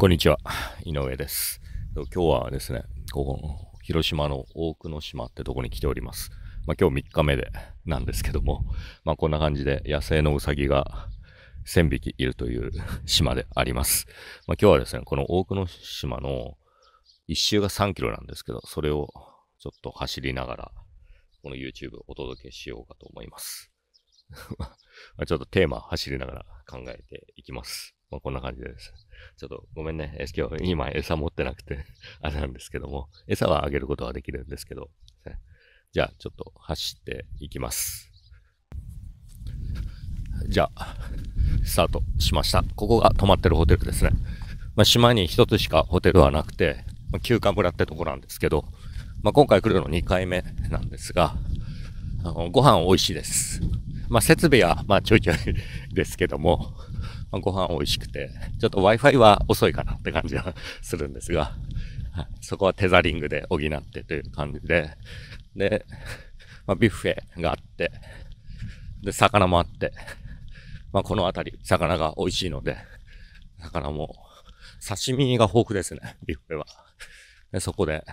こんにちは。井上です。今日はですね、ここ、広島の大久野島ってとこに来ております。まあ、今日3日目でなんですけども、まあ、こんな感じで野生のうさぎが1000匹いるという島であります。まあ、今日はですね、この大久野島の1周が3キロなんですけど、それをちょっと走りながら、この YouTube をお届けしようかと思います。ちょっとテーマ走りながら考えていきます。まあ、こんな感じでですね。ちょっとごめんね。今日今餌持ってなくて あれなんですけども、餌はあげることはできるんですけど、じゃあちょっと走っていきます。じゃあ、スタートしました。ここが泊まってるホテルですね。まあ、島に一つしかホテルはなくて、まあ、休暇村ってとこなんですけど、まあ、今回来るの2回目なんですが、あのご飯美味しいです。まあ、設備は、まあ、ちょいちょいですけども、まあ、ご飯美味しくて、ちょっと Wi-Fi は遅いかなって感じはするんですが、そこはテザリングで補ってという感じで、で、まあ、ビュッフェがあって、で、魚もあって、まあ、この辺り、魚が美味しいので、魚も、刺身が豊富ですね、ビュッフェは。で、そこで、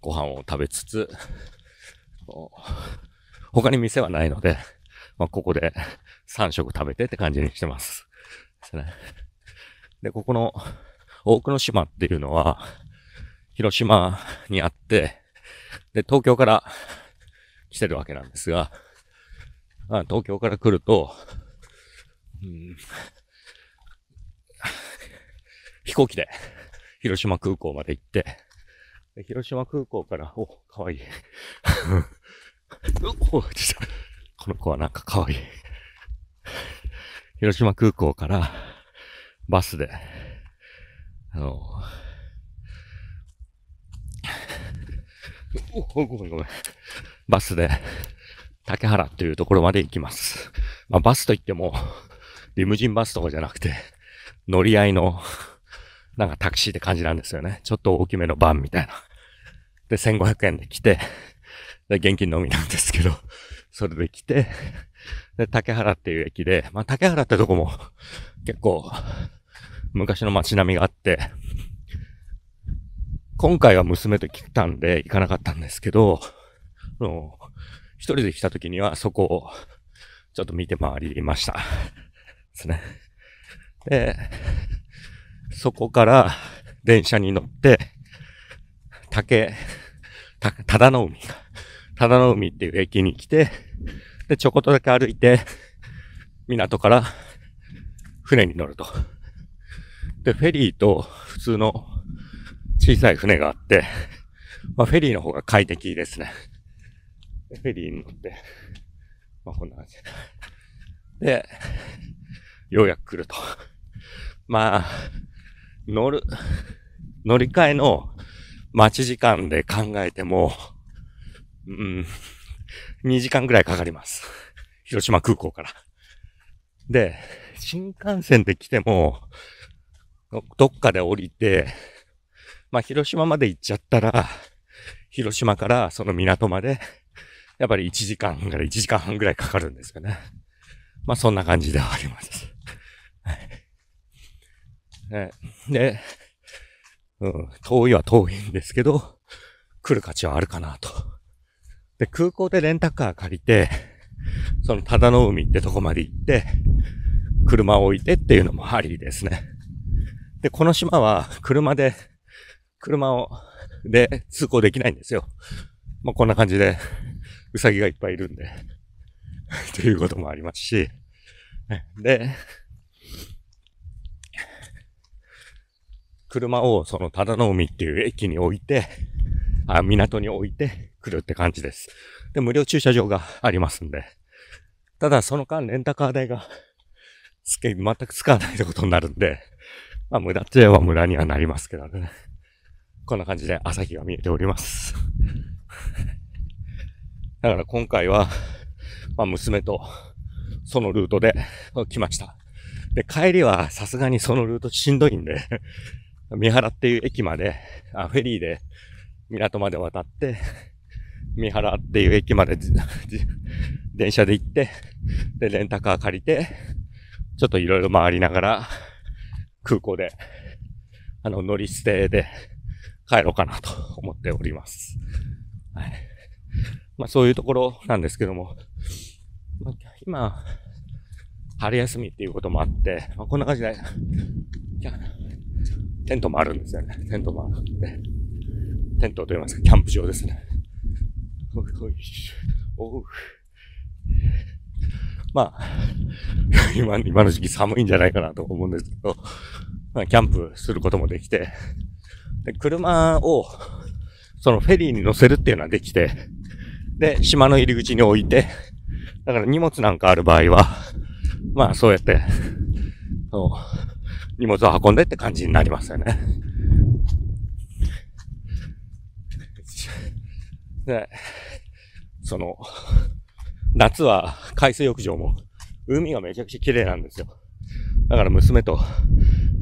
ご飯を食べつつ、他に店はないので、まあ、ここで3食食べてって感じにしてます。ですね。で、ここの大久野島っていうのは、広島にあって、で、東京から来てるわけなんですが、あ東京から来ると、うん、飛行機で広島空港まで行って、広島空港から、お、かわいい。この子はなんかかわいい。広島空港からバスで、あの、お ごめんごめん。バスで、竹原というところまで行きます。まあ、バスといっても、リムジンバスとかじゃなくて、乗り合いの、なんかタクシーって感じなんですよね。ちょっと大きめのバンみたいな。で、1500円で来て、で、現金のみなんですけど、それで来て、で、竹原っていう駅で、まあ、竹原ってとこも結構昔の街並みがあって、今回は娘と来たんで行かなかったんですけど、一人で来た時にはそこをちょっと見て回りました。ですね。で、そこから電車に乗って、竹、た、だの海、ただの海っていう駅に来て、で、ちょこっとだけ歩いて、港から船に乗ると。で、フェリーと普通の小さい船があって、まあ、フェリーの方が快適ですね。フェリーに乗って、まあ、こんな感じ。で、ようやく来ると。まあ、乗る、乗り換えの待ち時間で考えても、うん、2時間ぐらいかかります。広島空港から。で、新幹線で来ても、どっかで降りて、まあ、広島まで行っちゃったら、広島からその港まで、やっぱり1時間から1時間半ぐらいかかるんですよね。まあ、そんな感じではあります。ね、で、うん、遠いは遠いんですけど、来る価値はあるかなと。で、空港でレンタカー借りて、そのただの海ってとこまで行って、車を置いてっていうのもありですね。で、この島は車で、車を、で通行できないんですよ。まあ、こんな感じで、うさぎがいっぱいいるんで、ということもありますし、で、車をそのただの海っていう駅に置いて、あ港に置いてくるって感じです。で、無料駐車場がありますんで。ただ、その間、レンタカー代が、つけ、全く使わないってことになるんで、まあ、無駄っちゃえば無駄にはなりますけどね。こんな感じで朝日が見えております。だから今回は、まあ、娘と、そのルートで来ました。で、帰りはさすがにそのルートしんどいんで三原っていう駅まで、あフェリーで港まで渡って、三原っていう駅まで電車で行って、で、レンタカー借りて、ちょっといろいろ回りながら、空港で、あの、乗り捨てで帰ろうかなと思っております。はい。まあ、そういうところなんですけども、まあ、今、春休みっていうこともあって、まあ、こんな感じで、テントもあるんですよね。テントもあって。テントと言いますか、キャンプ場ですね。まあ、今、今の時期寒いんじゃないかなと思うんですけど、まあ、キャンプすることもできて、で車を、そのフェリーに乗せるっていうのはできて、で、島の入り口に置いて、だから荷物なんかある場合は、まあそうやって、荷物を運んでって感じになりますよね。で、その、夏は海水浴場も、海がめちゃくちゃ綺麗なんですよ。だから娘と、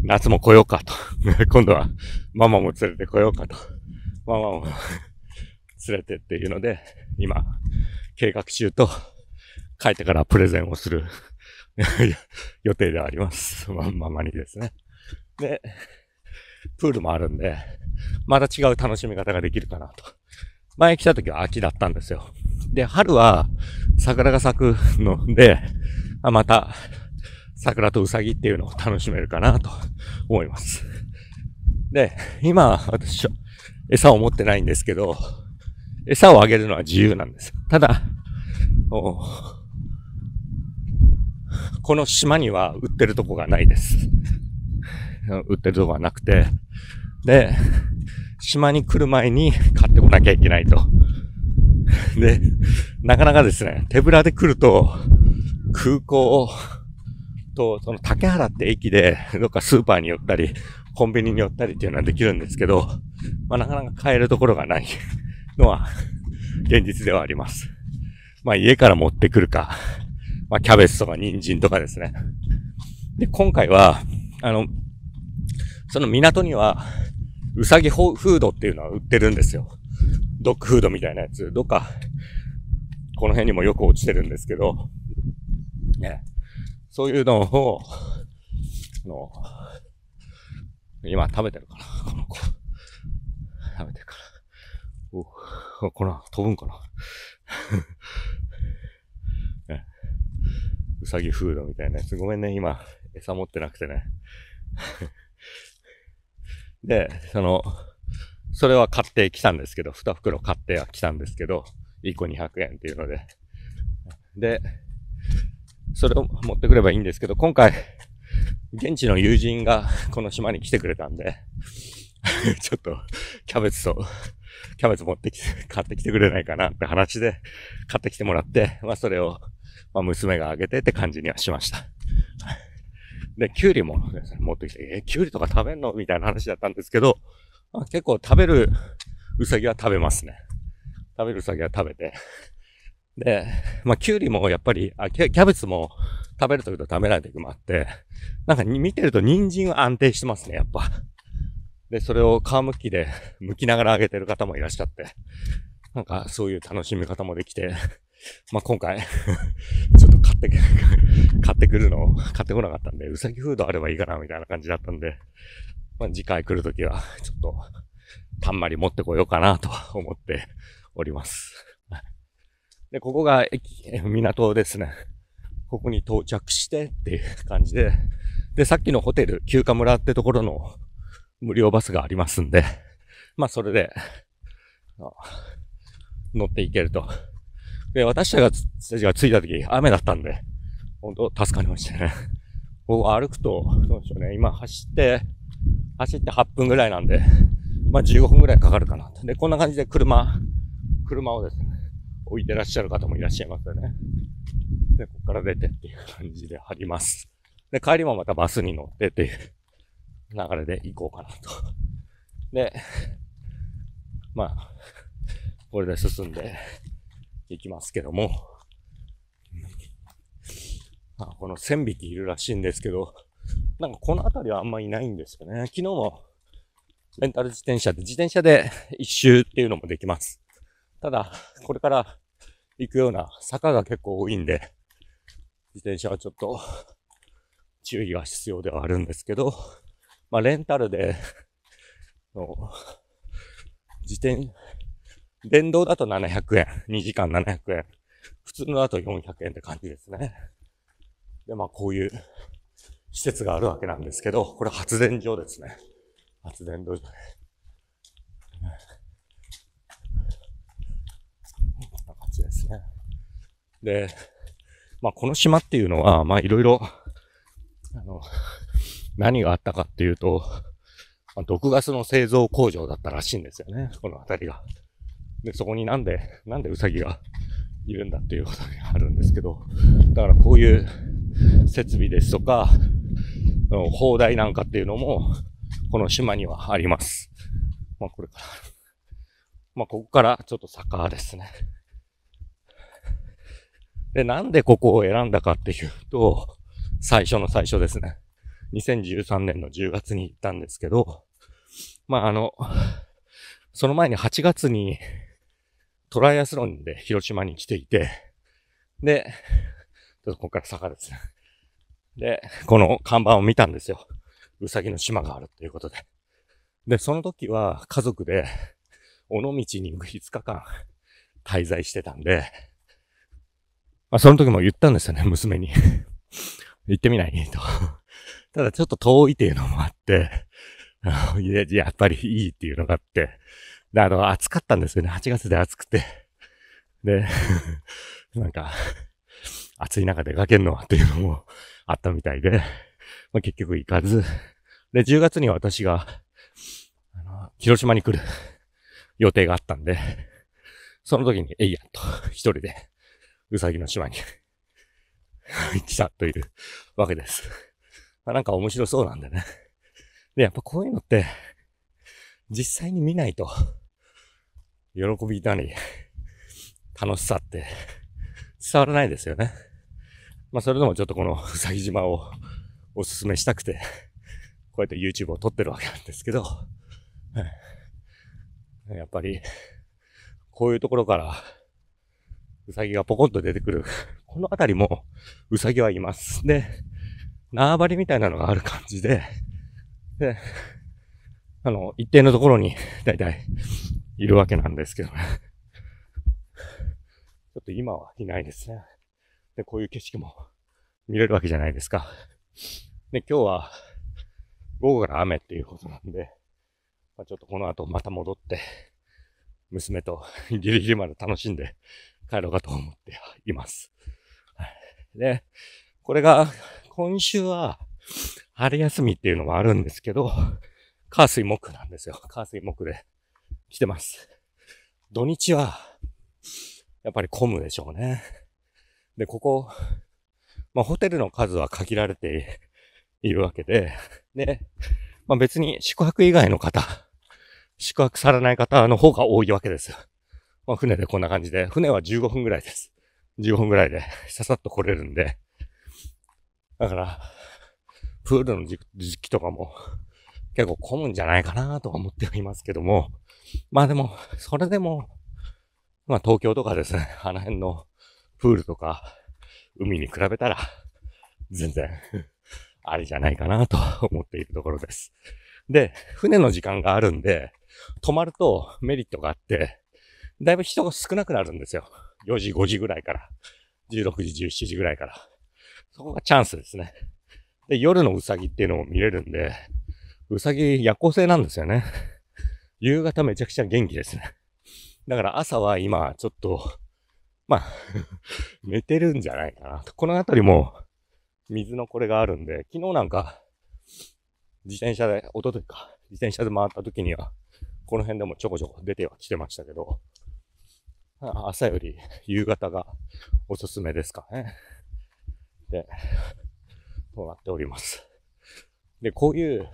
夏も来ようかと。今度は、ママも連れて来ようかと。ママも 連れてっていうので、今、計画中と、帰ってからプレゼンをする 予定ではあります。まマままにですね。で、プールもあるんで、また違う楽しみ方ができるかなと。前来た時は秋だったんですよ。で、春は桜が咲くので、あまた桜とうさぎっていうのを楽しめるかなと思います。で、今、私は餌を持ってないんですけど、餌をあげるのは自由なんです。ただ、この島には売ってるとこがないです。売ってるとこがなくて、で、島に来る前に 買ってこなきゃいけないと。で、なかなかですね、手ぶらで来ると、空港と、その竹原って駅で、どっかスーパーに寄ったり、コンビニに寄ったりっていうのはできるんですけど、まあ、なかなか買えるところがない のは、現実ではあります。まあ、家から持ってくるか、まあ、キャベツとか人参とかですね。で、今回は、あの、その港には、うさぎフードっていうのは売ってるんですよ。ドッグフードみたいなやつ。どっか、この辺にもよく落ちてるんですけど、ね、そういうのを、の今食べてるかなこの子。食べてるかなお、こな、飛ぶんかな ね、うさぎフードみたいなやつ。ごめんね、今、餌持ってなくてね。で、その、それは買ってきたんですけど、2袋買ってはきたんですけど、1個200円っていうので。で、それを持ってくればいいんですけど、今回、現地の友人がこの島に来てくれたんで、ちょっと、キャベツと、キャベツ持ってきて、買ってきてくれないかなって話で、買ってきてもらって、まあそれを、まあ娘があげてって感じにはしました。で、キュウリも、ね、持ってきて、えー、キュウリとか食べんのみたいな話だったんですけど、あ結構食べるウサギは食べますね。食べるウサギは食べて。で、まあ、キュウリもやっぱり、あキャベツも食べるときと食べないときもあって、なんか見てると人参は安定してますね、やっぱ。で、それを皮むきで剥きながら揚げてる方もいらっしゃって、なんかそういう楽しみ方もできて、まあ、今回 ちょっと買って、買ってくるのを買ってこなかったんで、うさぎフードあればいいかなみたいな感じだったんで、まあ、次回来るときは、ちょっと、たんまり持ってこようかなと思っております。で、ここが駅、港ですね。ここに到着してっていう感じで、で、さっきのホテル、休暇村ってところの無料バスがありますんで、まあそれで、乗っていけるとで、私たちが着いた時、雨だったんで、本当助かりましたね。こ う歩くと、どうでしょうね。今走って、走って8分ぐらいなんで、まあ15分ぐらいかかるかな。で、こんな感じで車、車をですね、置いてらっしゃる方もいらっしゃいますよね。で、こっから出てっていう感じで張ります。で、帰りもまたバスに乗ってっていう 流れで行こうかなと。で、まあ、これで進んで、ていきますけども、あこの1000匹いるらしいんですけど、なんかこの辺りはあんまいないんですよね。昨日もレンタル自転車で、自転車で一周っていうのもできます。ただ、これから行くような坂が結構多いんで、自転車はちょっと注意が必要ではあるんですけど、まあレンタルで、の自転、電動だと700円。2時間700円。普通のだと400円って感じですね。で、まあこういう施設があるわけなんですけど、これ発電所ですね。発電所。こんな感じですね。で、まあこの島っていうのは、まあいろいろ、あの、何があったかっていうと、毒ガスの製造工場だったらしいんですよね、この辺りが。で、そこになんで、なんでウサギが いるんだっていうことがあるんですけど、だからこういう設備ですとか、砲台なんかっていうのも、この島にはあります。まあこれから。まあここからちょっと坂ですね。で、なんでここを選んだかっていうと、最初の最初ですね。2013年の10月に行ったんですけど、まああの、その前に8月にトライアスロンで広島に来ていて、で、ちょっとここから坂ですね。で、この看板を見たんですよ。うさぎの島があるということで。で、その時は家族で、尾道に5日間滞在してたんで、まあ、その時も言ったんですよね、娘に。行ってみないと。ただちょっと遠いっていうのもあって、やっぱりいいっていうのがあって、で、あの、暑かったんですよね。8月で暑くて。で、なんか、暑い中出かけんのはっていうのもあったみたいで、まあ、結局行かず。で、10月には私が、あの、広島に来る予定があったんで、その時に、えいやと、一人で、うさぎの島に来 たというわけです。まあ、なんか面白そうなんでね。で、やっぱこういうのって、実際に見ないと、喜びなり、楽しさって、伝わらないですよね。まあ、それでもちょっとこの、うさぎ島をおすすめしたくて、こうやって YouTube を撮ってるわけなんですけど、やっぱり、こういうところから、うさぎがポコンと出てくる。この辺りも、うさぎはいます。で、縄張りみたいなのがある感じで、で、あの、一定のところに、だいたい、いるわけなんですけどね。ちょっと今はいないですね。で、こういう景色も見れるわけじゃないですか。で、今日は午後から雨っていうことなんで、まあ、ちょっとこの後また戻って、娘とギリギリまで楽しんで帰ろうかと思っています。で、これが、今週は、春休みっていうのもあるんですけど、火水木なんですよ。火水木で。来てます。土日は、やっぱり混むでしょうね。で、ここ、まあ、ホテルの数は限られているわけで、で、まあ、別に宿泊以外の方、宿泊されない方の方が多いわけです。まあ、船でこんな感じで、船は15分ぐらいです。15分ぐらいで、ささっと来れるんで。だから、プールの時期とかも、結構混むんじゃないかなとは思ってはいますけども、まあでも、それでも、まあ東京とかですね、あの辺のプールとか海に比べたら、全然ありじゃないかなと 思っているところです。で、船の時間があるんで、泊まるとメリットがあって、だいぶ人が少なくなるんですよ。4時、5時ぐらいから。16時、17時ぐらいから。そこがチャンスですね。で、夜のうさぎっていうのも見れるんで、うさぎ夜行性なんですよね。夕方めちゃくちゃ元気ですね。だから朝は今、ちょっと、まあ 寝てるんじゃないかな。この辺りも、水のこれがあるんで、昨日なんか、自転車で、おとといか、自転車で回った時には、この辺でもちょこちょこ出ては来てましたけど、朝より夕方がおすすめですかね。で、となっております。で、こういう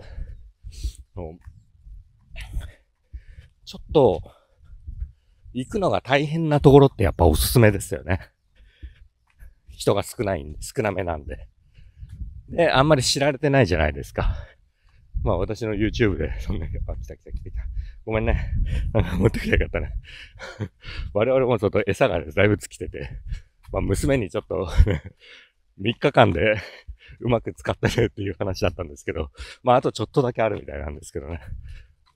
の、ちょっと、行くのが大変なところってやっぱおすすめですよね。人が少ないんで、少なめなんで。で、あんまり知られてないじゃないですか。まあ私の YouTube で、そんな、あ、来た来た来た来た。ごめんね。なんか持ってきたかったね。我々もちょっと餌が、ね、だいぶ尽きてて、まあ娘にちょっと3 日間でうまく使ってねっていう話だったんですけど、まああとちょっとだけあるみたいなんですけどね。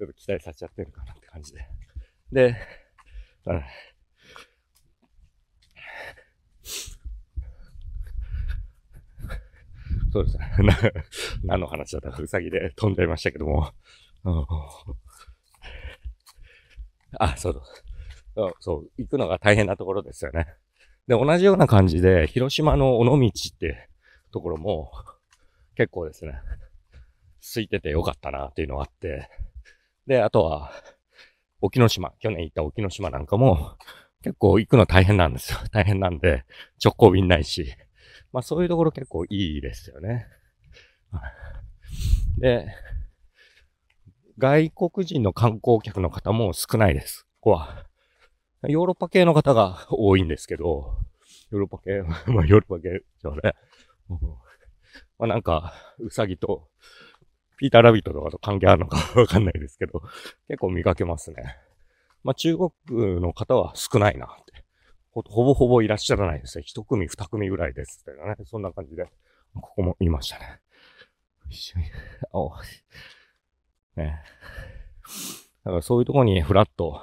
ょっと期待させちゃってるかなって感じで。で、そうですね。何の話だったか、うさぎで飛んでいましたけども。あ、そうそう。そう、行くのが大変なところですよね。で、同じような感じで、広島の尾道ってところも、結構ですね、空いててよかったなっていうのがあって、で、あとは、沖ノ島、去年行った沖ノ島なんかも、結構行くの大変なんですよ。大変なんで、直行便ないし。まあそういうところ結構いいですよね。で、外国人の観光客の方も少ないです。ここは。ヨーロッパ系の方が多いんですけど、ヨーロッパ系、まあヨーロッパ系ですよね。まあなんか、うさぎとピーター・ラビットとかと関係あるのか わかんないですけど、結構見かけますね。まあ、中国の方は少ないなって。ほぼほぼいらっしゃらないですね。一組、二組ぐらいです。みたいなね。そんな感じで、ここも見ましたね。一緒に、おねだからそういうとこにフラッと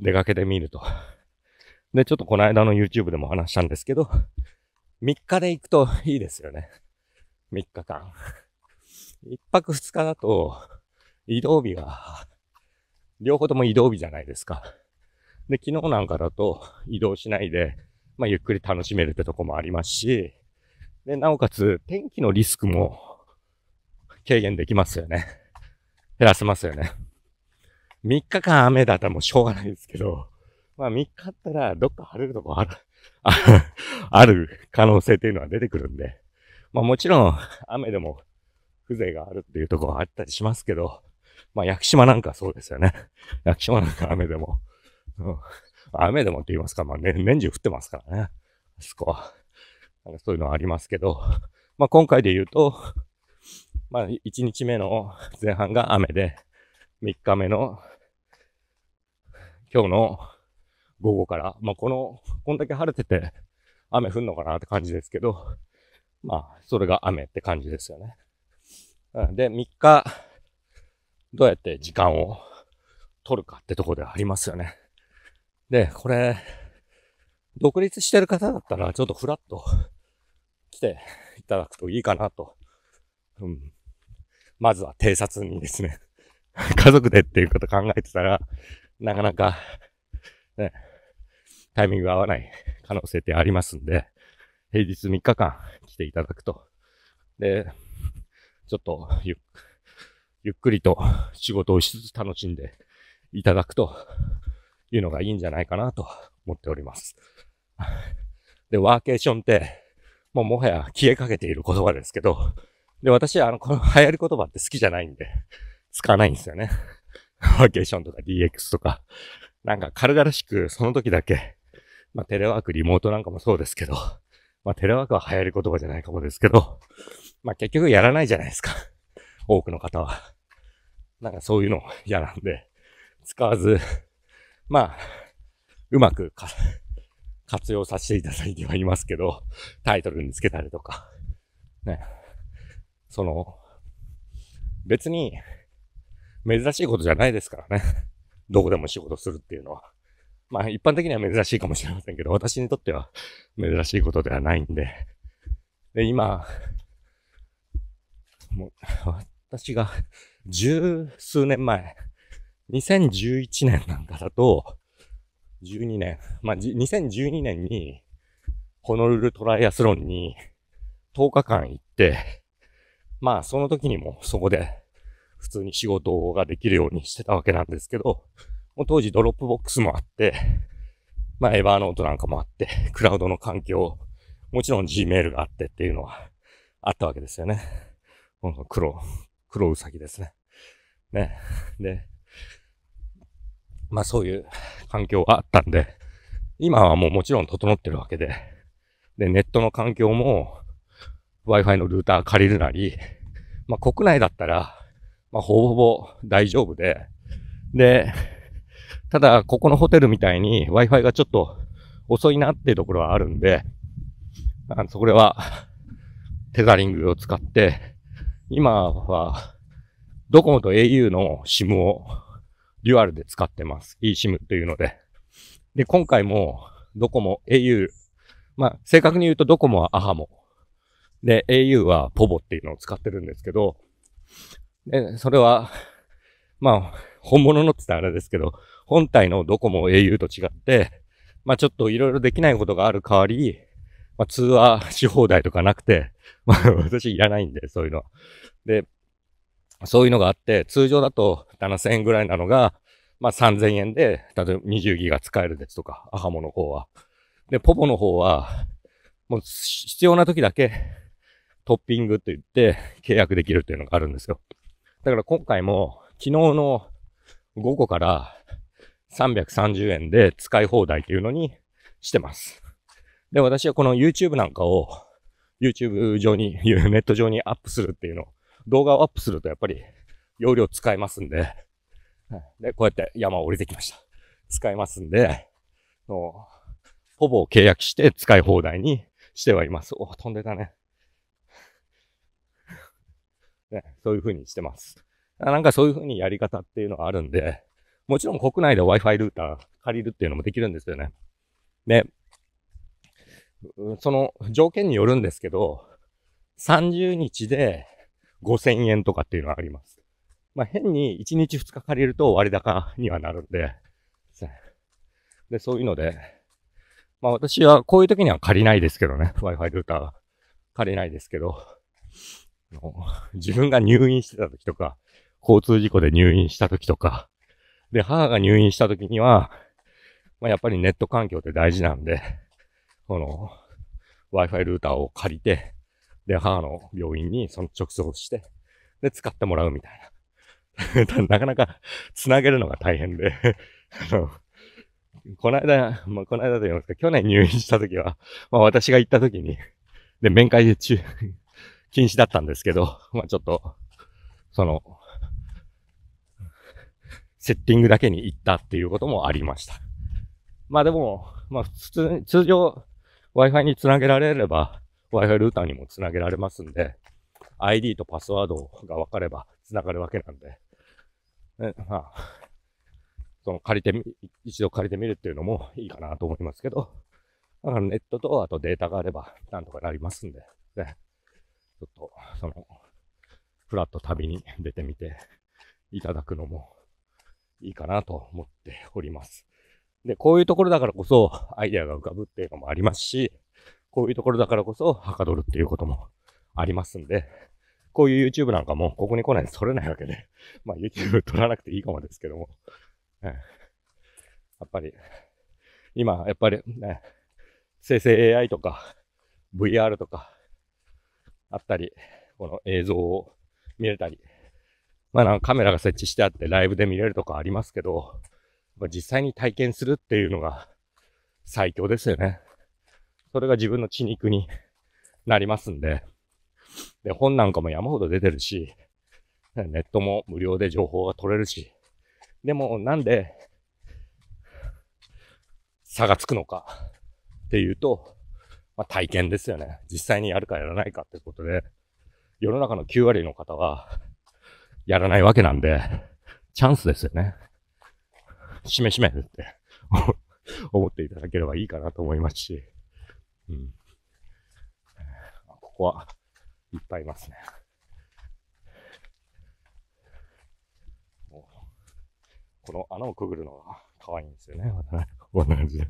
出かけてみると。で、ちょっとこの間の YouTube でも話したんですけど、3日で行くといいですよね。3日間。一泊二日だと、移動日が、両方とも移動日じゃないですか。で、昨日なんかだと移動しないで、まあ、ゆっくり楽しめるってとこもありますし、で、なおかつ、天気のリスクも軽減できますよね。減らせますよね。3日間雨だったらもうしょうがないですけど、まあ3日あったらどっか晴れるとこある、ある可能性っていうのは出てくるんで、まあもちろん雨でも風情があるっていうとこはあったりしますけど、まあ、屋久島なんかそうですよね。屋久島なんか雨でも、うん、雨でもって言いますか、まあ、ね、年中降ってますからね、あそこは。なんかそういうのはありますけど、まあ、今回で言うと、まあ、1日目の前半が雨で、3日目の今日の午後から、まあ、この、こんだけ晴れてて、雨降んのかなって感じですけど、まあ、それが雨って感じですよね。うん、で、3日、どうやって時間を取るかってとこでありますよね。で、これ、独立してる方だったら、ちょっとフラッと来ていただくといいかなと。うん。まずは偵察にですね、家族でっていうこと考えてたら、なかなか、ね、タイミングが合わない可能性ってありますんで、平日3日間来ていただくと。で、ちょっと ゆっ、ゆっくりと 仕事をしつつ楽しんでいただくと いうのがいいんじゃないかなと思っております。で、ワーケーションって、もうもはや消えかけている言葉ですけど、で、私はあの、この流行り言葉って好きじゃないんで、使わないんですよね。ワーケーションとか DX とか、なんか軽々しくその時だけ、まあテレワーク、リモートなんかもそうですけど、まあテレワークは流行り言葉じゃないかもですけど、まあ結局やらないじゃないですか。多くの方は。なんかそういうの嫌なんで、使わず、まあ、うまく活用させていただいてはいますけど、タイトルにつけたりとか、ね。その、別に、珍しいことじゃないですからね。どこでも仕事するっていうのは。まあ一般的には珍しいかもしれませんけど、私にとっては珍しいことではないんで。で、今、もう、私が十数年前、2011年なんかだと、12年、まあ、2012年に、ホノルルトライアスロンに10日間行って、まあその時にもそこで普通に仕事ができるようにしてたわけなんですけど、もう当時ドロップボックスもあって、まあエバーノートなんかもあって、クラウドの環境、もちろん Gmail があってっていうのはあったわけですよね。この黒、黒うさぎですね。ね。で、まあそういう環境があったんで、今はもうもちろん整ってるわけで、で、ネットの環境も Wi-Fi のルーター借りるなり、まあ国内だったら、まあほぼほぼ大丈夫で、で、ただ、ここのホテルみたいに Wi-Fi がちょっと遅いなっていうところはあるんで、あのそれは、テザリングを使って、今は、ドコモと au の SIM をデュアルで使ってます。eSIM というので。で、今回もドコモ、au、まあ、正確に言うとドコモはアハモ。で、au はポボっていうのを使ってるんですけど、で、それは、まあ、本物のって言ったらあれですけど、本体のドコモ au と違って、まあちょっといろいろできないことがある代わり、まあ、通話し放題とかなくて、まあ、私いらないんで、そういうのは。で、そういうのがあって、通常だと7000円ぐらいなのが、まあ、3000円で、例えば20ギガ使えるですとか、アハモの方は。で、ポポの方は、もう必要な時だけトッピングと言って契約できるっていうのがあるんですよ。だから今回も昨日の午後から330円で使い放題っていうのにしてます。で、私はこの YouTube なんかを、YouTube 上に、ネット上にアップするっていうの、動画をアップするとやっぱり容量使えますんで、で、こうやって山を降りてきました。使えますんで、のほぼ契約して使い放題にしてはいます。お、飛んでたね。ね、そういう風にしてます。なんかそういう風にやり方っていうのがあるんで、もちろん国内で Wi-Fi ルーター借りるっていうのもできるんですよね。で、その条件によるんですけど、30日で5000円とかっていうのはあります。まあ、変に1日2日借りると割高にはなるんで、で、そういうので、まあ私はこういう時には借りないですけどね、Wi-Fi ルーター借りないですけど、自分が入院してた時とか、交通事故で入院した時とか、で、母が入院した時には、まあやっぱりネット環境って大事なんで、この、Wi-Fi ルーターを借りて、で、母の病院にその直送して、で、使ってもらうみたいな。なかなか繋げるのが大変で あの、この間、まあ、この間と言いますか、去年入院した時は、まあ、私が行った時に、で、面会で中、禁止だったんですけど、まあ、ちょっと、その、セッティングだけに行ったっていうこともありました。まあでも、まあ普通、通常、Wi-Fi につなげられれば、Wi-Fi ルーターにもつなげられますんで、ID とパスワードが分かればつながるわけなんで、まあ、その借りてみ、一度借りてみるっていうのもいいかなと思いますけど、だからネットとあとデータがあればなんとかなりますんで、ね、ちょっと、その、フラット旅に出てみていただくのもいいかなと思っております。で、こういうところだからこそアイデアが浮かぶっていうのもありますし、こういうところだからこそはかどるっていうこともありますんで、こういう YouTube なんかもここに来ないと撮れないわけで、まあ YouTube 撮らなくていいかもですけども、うん、やっぱり、今、やっぱりね、生成 AI とか VR とかあったり、この映像を見れたり、まあなんかカメラが設置してあってライブで見れるとかありますけど、実際に体験するっていうのが 最強ですよね。それが自分の血肉になりますんで。で、本なんかも山ほど出てるし、ネットも無料で情報が取れるし。でも、なんで、差がつくのかっていうと、まあ、体験ですよね。実際にやるかやらないかってことで、世の中の9割の方は、やらないわけなんで、チャンスですよね。しめしめって 思っていただければいいかなと思いますし、うん。ここはいっぱいいますね。この穴をくぐるのが可愛いんですよね。こ んな感じで。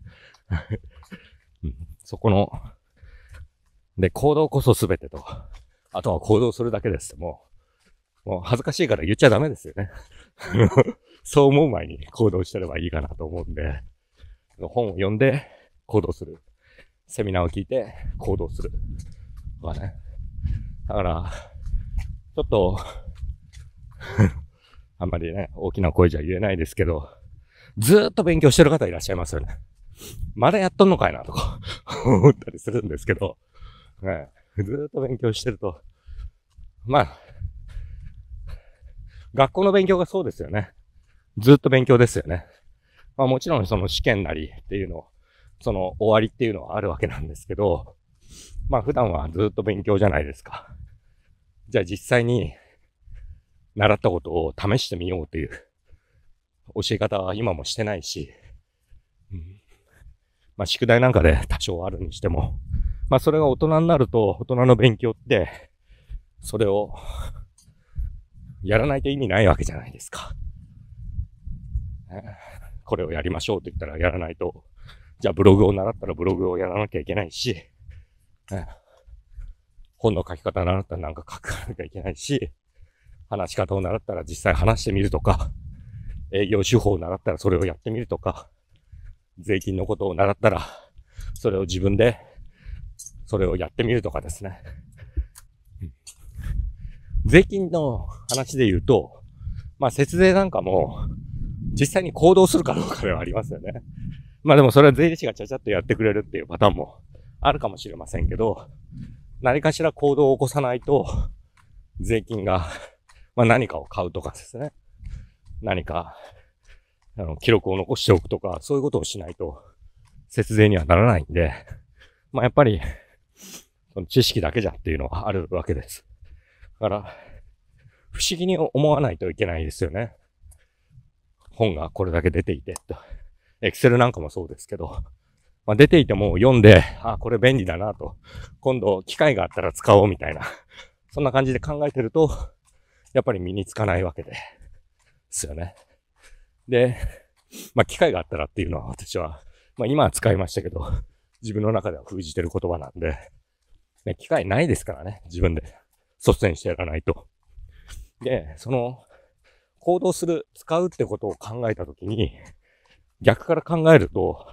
そこの、で、行動こそ全てと。あとは行動するだけです。もう、もう恥ずかしいから言っちゃダメですよね。そう思う前に行動してればいいかなと思うんで、本を読んで行動する。セミナーを聞いて行動する。とかね。だから、ちょっと あんまりね、大きな声じゃ言えないですけど、ずーっと勉強してる方いらっしゃいますよね。まだやっとんのかいなとか思ったりするんですけど、ね、ずーっと勉強してると、まあ、学校の勉強がそうですよね。ずっと勉強ですよね。まあもちろんその試験なりっていうの、その終わりっていうのはあるわけなんですけど、まあ普段はずっと勉強じゃないですか。じゃあ実際に習ったことを試してみようという教え方は今もしてないし、うん、まあ宿題なんかで多少あるにしても、まあそれが大人になると大人の勉強って、それをやらないと意味ないわけじゃないですか。これをやりましょうと言ったらやらないと、じゃあブログを習ったらブログをやらなきゃいけないし、本の書き方習ったらなんか書かなきゃいけないし、話し方を習ったら実際話してみるとか、営業手法を習ったらそれをやってみるとか、税金のことを習ったら、それを自分で、それをやってみるとかですね。税金の話で言うと、まあ節税なんかも、実際に行動するかどうかではありますよね。まあでもそれは税理士がちゃちゃっとやってくれるっていうパターンもあるかもしれませんけど、何かしら行動を起こさないと、税金が、まあ何かを買うとかですね。何か、あの、記録を残しておくとか、そういうことをしないと、節税にはならないんで、まあやっぱり、その知識だけじゃっていうのはあるわけです。だから、不思議に思わないといけないですよね。本がこれだけ出ていて、エクセルなんかもそうですけど、まあ、出ていても読んで、あ、これ便利だなと、今度機会があったら使おうみたいな、そんな感じで考えてると、やっぱり身につかないわけで、ですよね。で、まあ、機会があったらっていうのは私は、まあ、今は使いましたけど、自分の中では封じてる言葉なんで、ね、機会ないですからね、自分で率先してやらないと。で、その、行動する、使うってことを考えたときに、逆から考えると、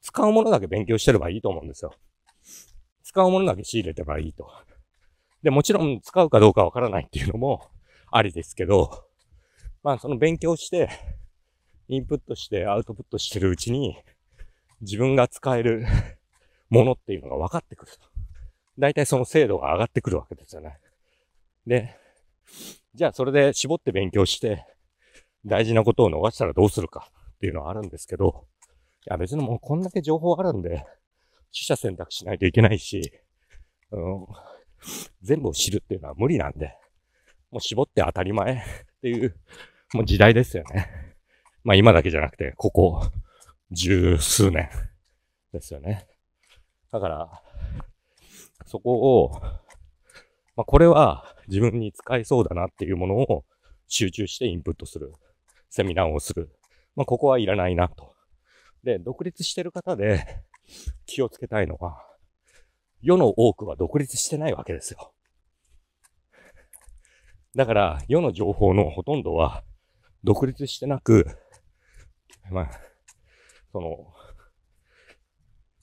使うものだけ勉強してればいいと思うんですよ。使うものだけ仕入れてればいいと。で、もちろん使うかどうかわからないっていうのもありですけど、まあその勉強して、インプットしてアウトプットしてるうちに、自分が使えるものっていうのが分かってくると。大体その精度が上がってくるわけですよね。で、じゃあそれで絞って勉強して、大事なことを逃したらどうするかっていうのはあるんですけど、いや別にもうこんだけ情報あるんで、取捨選択しないといけないし、うん、全部を知るっていうのは無理なんで、もう絞って当たり前 っていう、もう時代ですよね。まあ今だけじゃなくて、ここ十数年ですよね。だから、そこを、まあ、これは自分に使えそうだなっていうものを集中してインプットする。セミナーをする。まあ、ここはいらないなと。で、独立してる方で気をつけたいのは、世の多くは独立してないわけですよ。だから、世の情報のほとんどは独立してなく、まあ、その、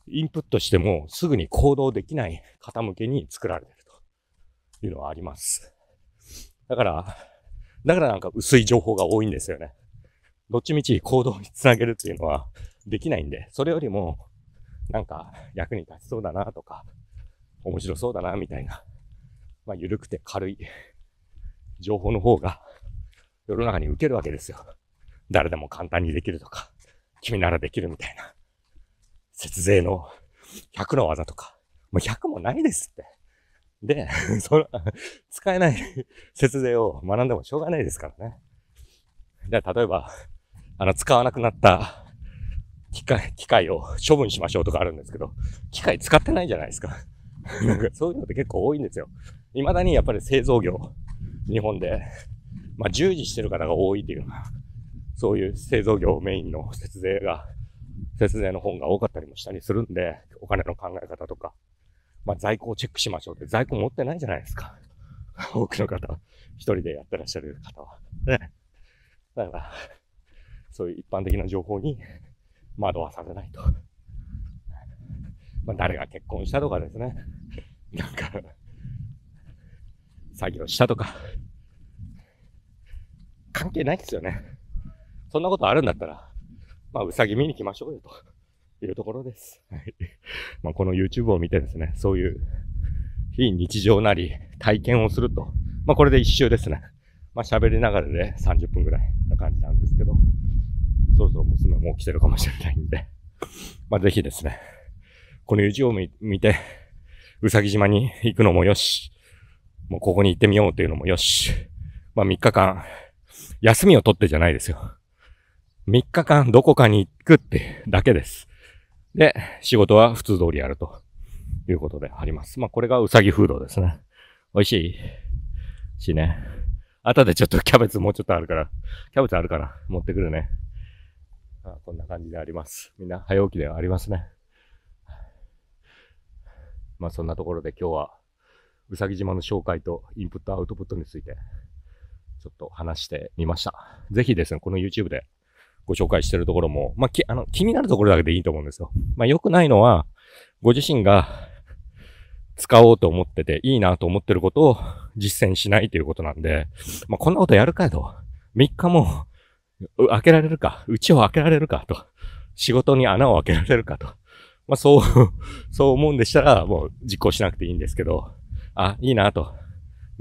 インプットしてもすぐに行動できない方向けに作られてる。ていうのはあります。だから、だからなんか薄い情報が多いんですよね。どっちみち行動につなげるっていうのはできないんで、それよりも、なんか役に立ちそうだなとか、面白そうだなみたいな、まあ緩くて軽い情報の方が世の中に受けるわけですよ。誰でも簡単にできるとか、君ならできるみたいな。節税の100の技とか、もう100もないですって。で、その、使えない節税を学んでもしょうがないですからね。で、例えば、あの、使わなくなった機械、機械を処分しましょうとかあるんですけど、機械使ってないじゃないですか。なんかそういうのって結構多いんですよ。未だにやっぱり製造業、日本で、まあ、従事してる方が多いというそういう製造業メインの節税が、節税の本が多かったりもしたりするんで、お金の考え方とか。まあ、在庫をチェックしましょうって、在庫持ってないじゃないですか。多くの方、一人でやってらっしゃる方は。ね。だから、そういう一般的な情報に惑わされないと。まあ、誰が結婚したとかですね。なんか、作業したとか、関係ないですよね。そんなことあるんだったら、まあ、うさぎ見に来ましょうよと。いうところです。はい。まあ、この YouTube を見てですね、そういう非日常なり体験をすると、まあ、これで一周ですね。まあ、喋りながらで、ね、30分ぐらいな感じなんですけど、そろそろ娘も起きてるかもしれないんで、まあ、ぜひですね、この YouTube を見て、うさぎ島に行くのもよし、もうここに行ってみようというのもよし、まあ、3日間、休みを取ってじゃないですよ。3日間どこかに行くってだけです。で、仕事は普通通りやるということであります。まあ、これがうさぎフードですね。美味しいしね。後でちょっとキャベツもうちょっとあるから、キャベツあるから持ってくるね。あこんな感じであります。みんな早起きではありますね。まあそんなところで今日は、うさぎ島の紹介とインプットアウトプットについて、ちょっと話してみました。ぜひですね、この YouTube でご紹介してるところも、まあ、き、あの、気になるところだけでいいと思うんですよ。まあ、良くないのは、ご自身が使おうと思ってて、いいなと思ってることを実践しないということなんで、まあ、こんなことやるかと。3日も、開けられるか、うちを開けられるかと。仕事に穴を開けられるかと。まあ、そう そう思うんでしたら、もう実行しなくていいんですけど、あ、いいなと。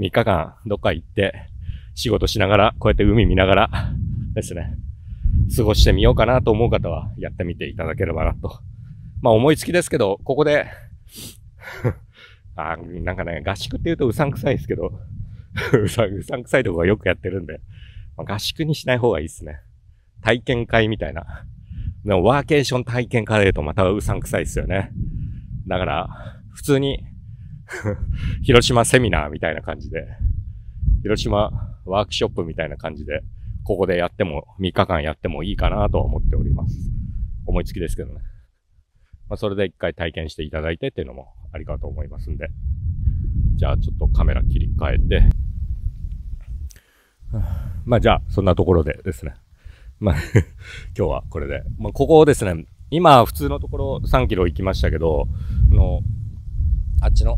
3日間、どっか行って、仕事しながら、こうやって海見ながら、ですね。過ごしてみようかなと思う方はやってみていただければなと。まあ思いつきですけど、ここで あなんかね、合宿って言うとうさんくさいですけど うさんくさいとこはよくやってるんで、まあ、合宿にしない方がいいですね。体験会みたいな。でもワーケーション体験会で言うとまたうさんくさいですよね。だから、普通に 広島セミナーみたいな感じで、広島ワークショップみたいな感じで、ここでやっても、3日間やってもいいかなとは思っております。思いつきですけどね。まあ、それで一回体験していただいてっていうのもありかと思いますんで。じゃあ、ちょっとカメラ切り替えて。まあ、じゃあ、そんなところでですね。まあ 今日はこれで。まあ、ここですね、今、普通のところ3キロ行きましたけど、あの、あっちの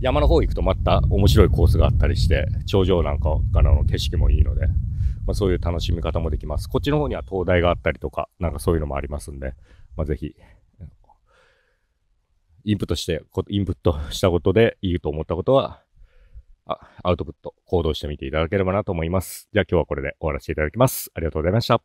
山の方行くとまた面白いコースがあったりして、頂上なんかからの景色もいいので、まあ、そういう楽しみ方もできます。こっちの方には灯台があったりとか、なんかそういうのもありますんで、まあ、ぜひ、インプットして、インプットしたことでいいと思ったことは、あアウトプット、行動してみていただければなと思います。じゃあ今日はこれで終わらせていただきます。ありがとうございました。